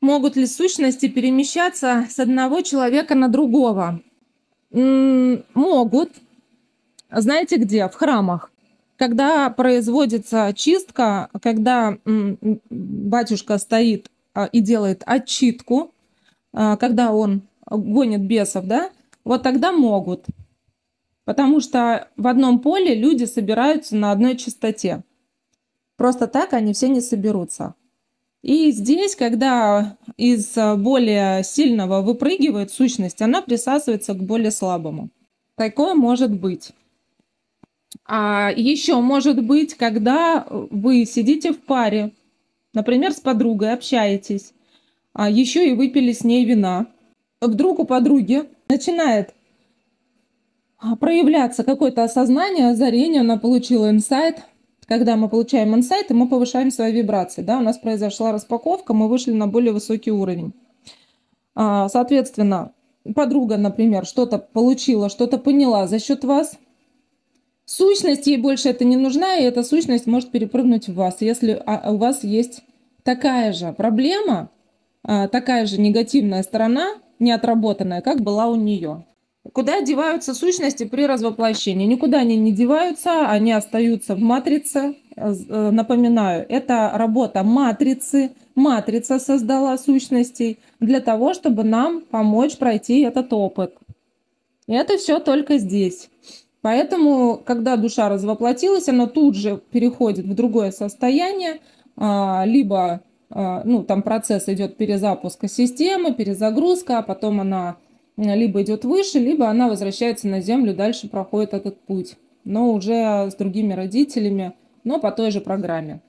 Могут ли сущности перемещаться с одного человека на другого? М -м могут. Знаете где? В храмах. Когда производится чистка, когда м батюшка стоит а, и делает отчитку, а, когда он гонит бесов, да, вот тогда могут. Потому что в одном поле люди собираются на одной частоте. Просто так они все не соберутся. И здесь, когда из а, более сильного выпрыгивает сущность, она присасывается к более слабому. Такое может быть. А еще может быть, когда вы сидите в паре, например, с подругой общаетесь, а еще и выпили с ней вина. Вдруг у подруги начинает а, проявляться какое-то осознание, озарение, она получила инсайт – когда мы получаем и мы повышаем свои вибрации. Да? У нас произошла распаковка, мы вышли на более высокий уровень. А, соответственно, подруга, например, что-то получила, что-то поняла за счет вас. Сущность ей больше это не нужна, и эта сущность может перепрыгнуть в вас. Если а, а у вас есть такая же проблема, такая же негативная сторона, неотработанная, как была у нее. Куда деваются сущности при развоплощении? Никуда они не деваются, они остаются в матрице. Э, напоминаю, это работа матрицы. Матрица создала сущностей для того, чтобы нам помочь пройти этот опыт. И это все только здесь. Поэтому, когда душа развоплотилась, она тут же переходит в другое состояние, а, либо а, ну, там процесс идет перезапуска системы, перезагрузка, а потом она либо идет выше, либо она возвращается на землю, дальше проходит этот путь, но уже с другими родителями, но по той же программе.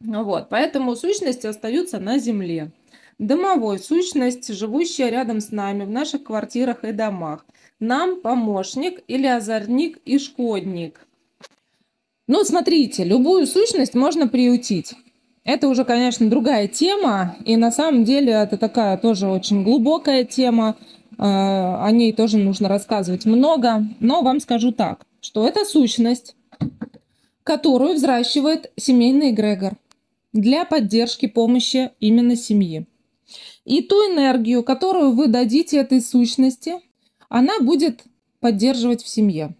Вот, поэтому сущности остаются на земле. Домовой – сущность, живущая рядом с нами, в наших квартирах и домах. Нам – помощник или озорник и шкодник. Ну, смотрите, любую сущность можно приютить. Это уже, конечно, другая тема, и на самом деле это такая тоже очень глубокая тема – Э, о ней тоже нужно рассказывать много, но вам скажу так, что это сущность, которую взращивает семейный эгрегор для поддержки помощи именно семьи. И ту энергию, которую вы дадите этой сущности, она будет поддерживать в семье.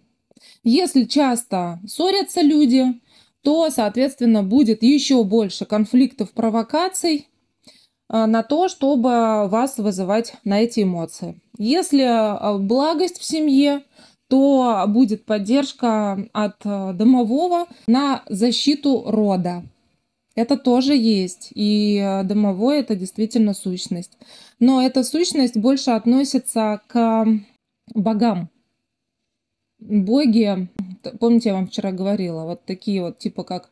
Если часто ссорятся люди, то, соответственно, будет еще больше конфликтов, провокаций – Э, на то, чтобы вас вызывать на эти эмоции. Если э, благость в семье, то будет поддержка э, от домового на защиту рода. Это тоже есть, и домовой это действительно сущность. Но эта сущность больше относится к богам. Боги, помните, я вам вчера говорила, вот такие вот, типа как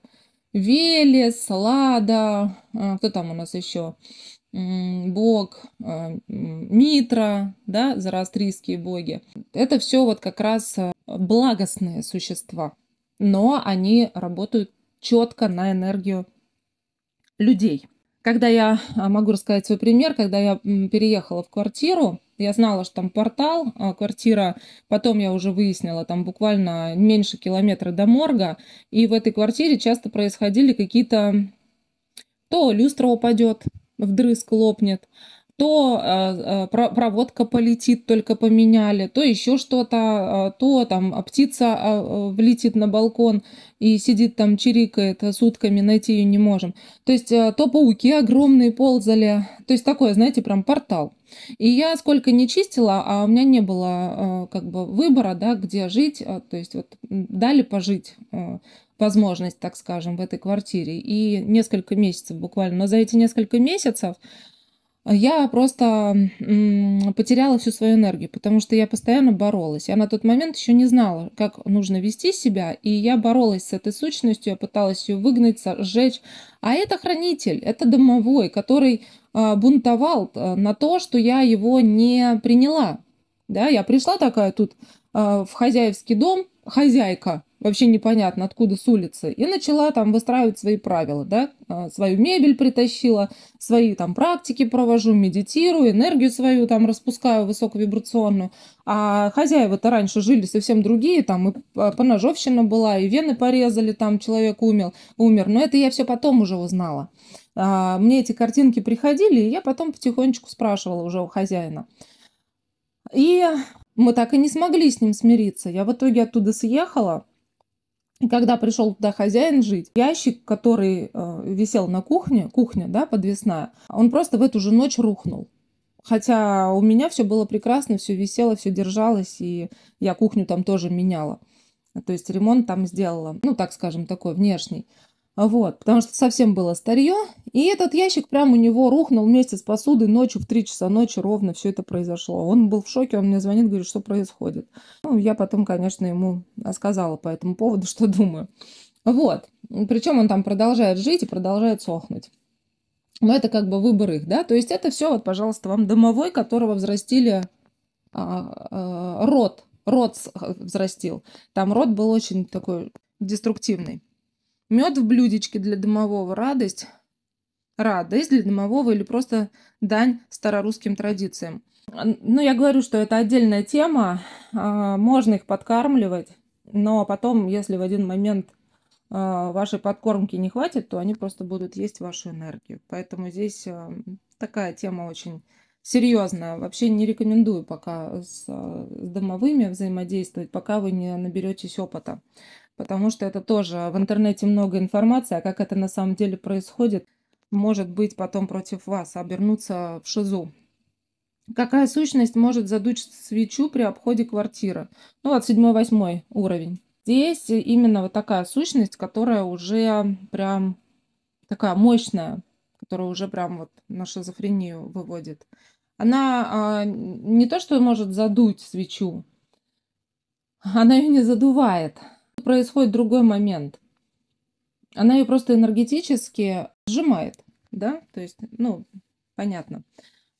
Велес, Лада, э, кто там у нас еще? Бог, э, Митра, да, зороастрийские боги. Это все вот как раз э, благостные существа, но они работают четко на энергию людей. Когда я могу рассказать свой пример, когда я переехала в квартиру, я знала, что там портал, а, квартира, потом я уже выяснила, там буквально меньше километра до морга, и в этой квартире часто происходили какие-то... То люстра упадет, вдрызг лопнет, то э, э, проводка полетит, только поменяли, то еще что-то, э, то там а птица а, влетит на балкон и сидит там чирикает а сутками, найти ее не можем. То есть то пауки огромные ползали, то есть такое, знаете, прям портал. И я сколько не чистила, а у меня не было как бы выбора, да, где жить, то есть вот дали пожить возможность, так скажем, в этой квартире. И несколько месяцев буквально, но за эти несколько месяцев я просто потеряла всю свою энергию, потому что я постоянно боролась. Я на тот момент еще не знала, как нужно вести себя, и я боролась с этой сущностью, я пыталась ее выгнать, сжечь. А это хранитель, это домовой, который а, бунтовал э, на то, что я его не приняла. Да, я пришла такая тут а, в хозяевский дом, хозяйка, вообще непонятно откуда с улицы, и начала там выстраивать свои правила, да, а, свою мебель притащила, свои там практики провожу, медитирую, энергию свою там распускаю высоковибрационную, а хозяева-то раньше жили совсем другие, там и а, поножовщина была, и вены порезали, там человек умер, умер, но это я все потом уже узнала. А, мне эти картинки приходили, и я потом потихонечку спрашивала уже у хозяина. И мы так и не смогли с ним смириться. Я в итоге оттуда съехала, и когда пришел туда хозяин жить, ящик, который э, висел на кухне, кухня, да, подвесная, он просто в эту же ночь рухнул. Хотя у меня все было прекрасно, все висело, все держалось, и я кухню там тоже меняла. То есть ремонт там сделала, ну, так скажем, такой внешний. Вот, потому что совсем было старье. И этот ящик прямо у него рухнул вместе с посудой ночью в 3 часа ночи ровно все это произошло. Он был в шоке, он мне звонит, говорит, что происходит. Ну, я потом, конечно, ему сказала по этому поводу, что думаю. Вот. Причем он там продолжает жить и продолжает сохнуть. Но это как бы выбор их, да? То есть это все, вот, пожалуйста, вам домовой, которого взрастили а, а, род. Род э, взрастил. Там рот был очень такой деструктивный. Мед в блюдечке для домового – радость. Радость для домового или просто дань старорусским традициям. Ну, я говорю, что это отдельная тема. А, можно их подкармливать, но потом, если в один момент а, вашей подкормки не хватит, то они просто будут есть вашу энергию. Поэтому здесь а, такая тема очень серьезная. Вообще не рекомендую пока с, с домовыми взаимодействовать, пока вы не наберетесь опыта потому что это тоже а, в интернете много информации, а как это на самом деле происходит, может быть потом против вас, обернуться в шизу. Какая сущность может задуть свечу при обходе квартиры? Ну вот 7-8 уровень. Здесь именно вот такая сущность, которая уже прям такая мощная, которая уже прям вот на шизофрению выводит. Она а, не то, что может задуть свечу, она ее не задувает происходит другой момент. Она ее просто энергетически сжимает, да, то есть, ну, понятно.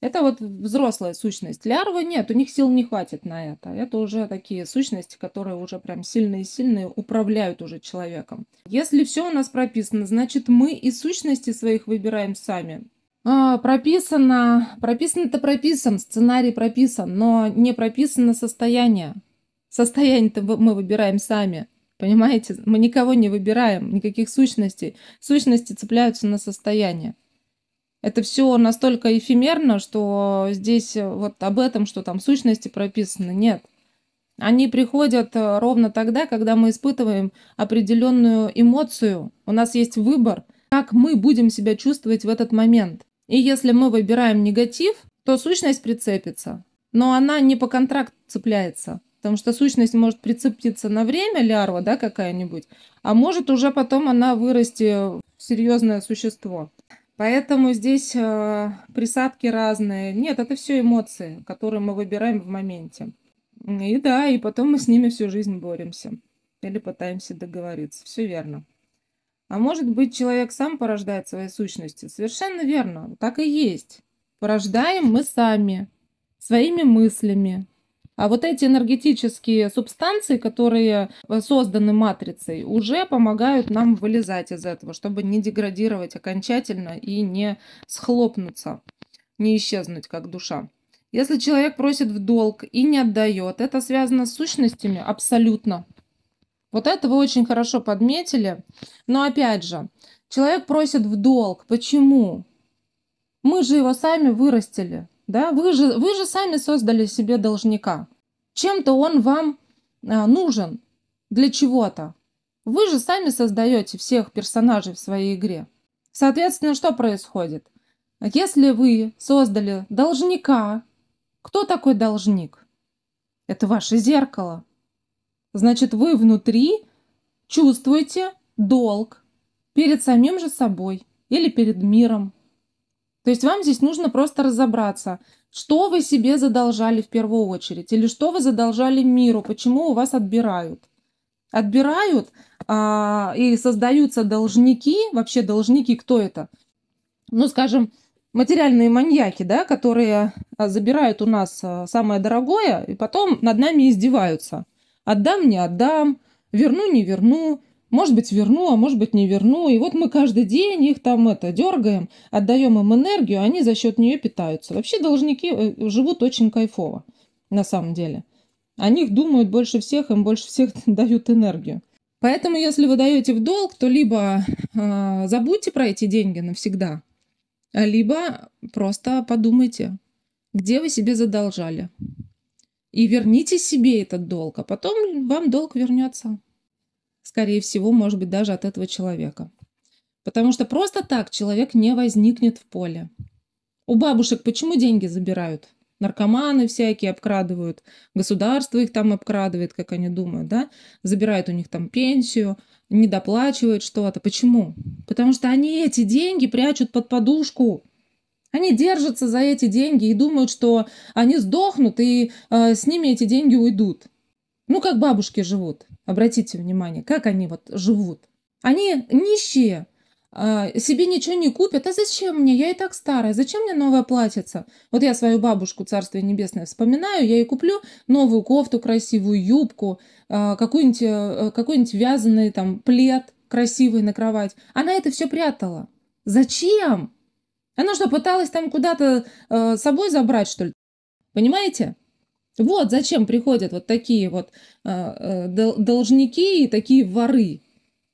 Это вот взрослая сущность. Лярва нет, у них сил не хватит на это. Это уже такие сущности, которые уже прям сильные-сильные управляют уже человеком. Если все у нас прописано, значит мы и сущности своих выбираем сами. А, прописано, прописано-то прописан, сценарий прописан, но не прописано состояние. Состояние-то мы выбираем сами понимаете? Мы никого не выбираем, никаких сущностей. Сущности цепляются на состояние. Это все настолько эфемерно, что здесь э, вот об этом, что там сущности прописаны, нет. Они приходят э, ровно тогда, когда мы испытываем определенную эмоцию. У нас есть выбор, как мы будем себя чувствовать в этот момент. И если мы выбираем негатив, то сущность прицепится. Но она не по контракту цепляется. Потому что сущность может прицепиться на время, лярва да, какая-нибудь, а может уже потом она вырасти в серьезное существо. Поэтому здесь э, присадки разные. Нет, это все эмоции, которые мы выбираем в моменте. И да, и потом мы с ними всю жизнь боремся или пытаемся договориться. Все верно. А может быть, человек сам порождает свои сущности? Совершенно верно, так и есть. Порождаем мы сами, своими мыслями, а вот эти энергетические субстанции, которые э, созданы матрицей, уже помогают нам вылезать из этого, чтобы не деградировать окончательно и не схлопнуться, не исчезнуть как душа. Если человек просит в долг и не отдает, это связано с сущностями абсолютно. Вот это вы очень хорошо подметили. Но опять же, человек просит в долг. Почему? Мы же его сами вырастили. Да? Вы, же, вы же сами создали себе должника. Чем-то он вам а, нужен для чего-то. Вы же сами создаете всех персонажей в своей игре. Соответственно, что происходит? Если вы создали должника, кто такой должник? Это ваше зеркало. Значит, вы внутри чувствуете долг перед самим же собой или перед миром. То есть вам здесь нужно просто разобраться, что вы себе задолжали в первую очередь, или что вы задолжали миру, почему у вас отбирают. Отбирают а, и создаются должники, вообще должники, кто это? Ну, скажем, материальные маньяки, да, которые а, забирают у нас а, самое дорогое и потом над нами издеваются. Отдам, не отдам, верну, не верну, может быть, верну, а может быть, не верну. И вот мы каждый день их там это дергаем, отдаем им энергию, они за счет нее питаются. Вообще должники э, живут очень кайфово, на самом деле. О них думают больше всех, им больше всех дают энергию. Поэтому, если вы даете в долг, то либо э, забудьте про эти деньги навсегда, а либо просто подумайте, где вы себе задолжали. И верните себе этот долг, а потом вам долг вернется скорее всего, может быть, даже от этого человека. Потому что просто так человек не возникнет в поле. У бабушек почему деньги забирают? Наркоманы всякие обкрадывают, государство их там обкрадывает, как они думают, да? Забирают у них там пенсию, недоплачивают что-то. Почему? Потому что они эти деньги прячут под подушку. Они держатся за эти деньги и думают, что они сдохнут и э, с ними эти деньги уйдут. Ну, как бабушки живут. Обратите внимание, как они вот живут. Они нищие, а, себе ничего не купят. А зачем мне? Я и так старая. Зачем мне новое платьица? Вот я свою бабушку, Царствие Небесное, вспоминаю, я ей куплю новую кофту, красивую юбку, а, э, какой-нибудь какой вязаный там плед красивый на кровать. Она это все прятала. Зачем? Она что, пыталась там куда-то э, собой забрать, что ли? Понимаете? Вот зачем приходят вот такие вот э, должники и такие воры.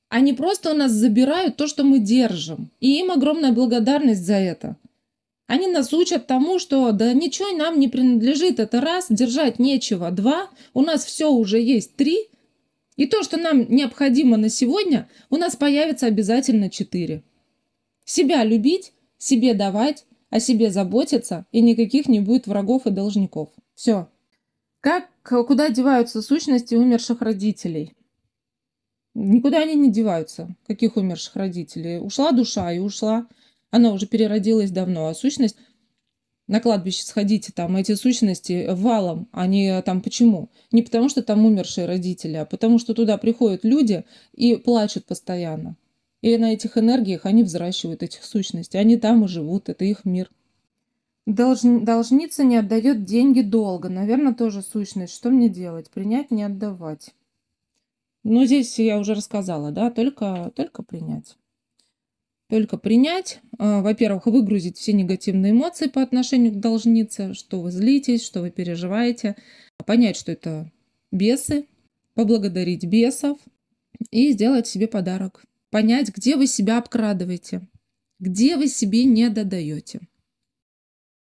Они просто у нас забирают то, что мы держим. И им огромная благодарность за это. Они нас учат тому, что да ничего нам не принадлежит. Это раз, держать нечего. Два, у нас все уже есть. Три, и то, что нам необходимо на сегодня, у нас появится обязательно четыре. Себя любить, себе давать, о себе заботиться, и никаких не будет врагов и должников. Все. Как, э, куда деваются сущности умерших родителей? Никуда они не деваются. Каких умерших родителей? Ушла душа и ушла. Она уже переродилась давно. А сущность на кладбище сходите, там эти сущности валом, они а э, там почему? Не потому, что там умершие родители, а потому, что туда приходят люди и плачут постоянно. И на этих энергиях они взращивают этих сущностей. Они там и живут, это их мир. Долж... Должница не отдает деньги долго. Наверное, тоже сущность. Что мне делать? Принять, не отдавать. Ну, здесь я уже рассказала, да, только, только принять. Только принять, э, во-первых, выгрузить все негативные эмоции по отношению к должнице, что вы злитесь, что вы переживаете, понять, что это бесы, поблагодарить бесов и сделать себе подарок. Понять, где вы себя обкрадываете, где вы себе не додаете.